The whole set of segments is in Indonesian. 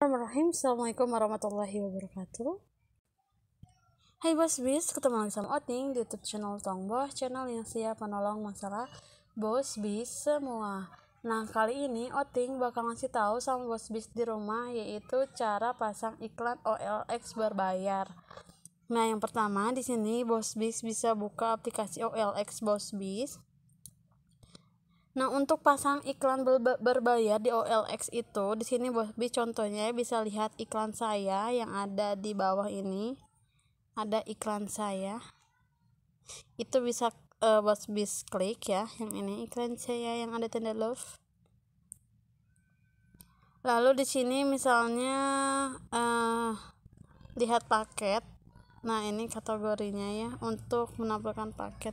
Bismillahirrahmanirrahim Assalamualaikum warahmatullahi wabarakatuh Hai Bos Bis, ketemu lagi sama Oting di YouTube channel Tongboh Channel yang siap menolong masalah Bos Bis semua Nah kali ini Oting bakal ngasih tahu sama Bos Bis di rumah Yaitu cara pasang iklan OLX berbayar Nah yang pertama di sini Bos Bis bisa buka aplikasi OLX Bos Bis Nah, untuk pasang iklan berbayar di OLX itu, di sini Bosby contohnya ya, bisa lihat iklan saya yang ada di bawah ini. Ada iklan saya. Itu bisa uh, bis klik ya, yang ini iklan saya yang ada tanda love. Lalu di sini misalnya uh, lihat paket. Nah, ini kategorinya ya untuk menampilkan paket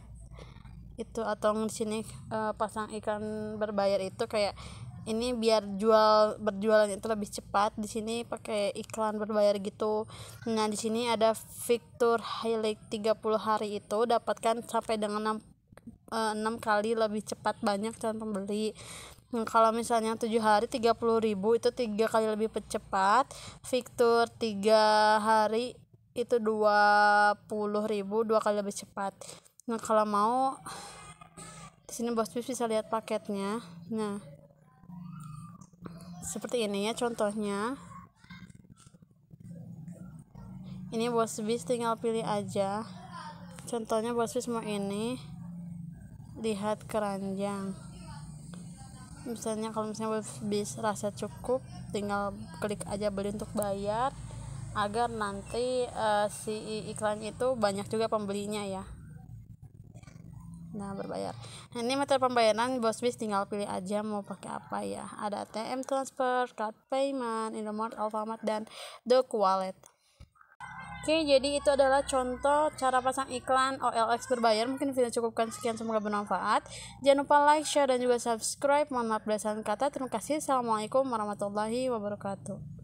itu atau di sini uh, pasang iklan berbayar itu kayak ini biar jual berjualan itu lebih cepat di sini pakai iklan berbayar gitu nah di sini ada fitur highlight 30 hari itu dapatkan sampai dengan 6 uh, 6 kali lebih cepat banyak calon pembeli Nah, kalau misalnya 7 hari 30 ribu itu tiga kali lebih cepat fitur 3 hari itu 20 ribu dua kali lebih cepat nah kalau mau di sini bos bis bisa lihat paketnya nah seperti ini ya contohnya ini bos bis tinggal pilih aja contohnya bos bis mau ini lihat keranjang misalnya kalau misalnya bos bis rasa cukup tinggal klik aja beli untuk bayar agar nanti uh, si iklan itu banyak juga pembelinya ya nah berbayar nah, ini metode pembayaran bos bis tinggal pilih aja mau pakai apa ya ada ATM transfer card payment Indomart Alfamart dan the Wallet Oke, jadi itu adalah contoh cara pasang iklan OLX berbayar. Mungkin video cukupkan sekian, semoga bermanfaat. Jangan lupa like, share, dan juga subscribe. Mohon maaf belasan kata. Terima kasih. Assalamualaikum warahmatullahi wabarakatuh.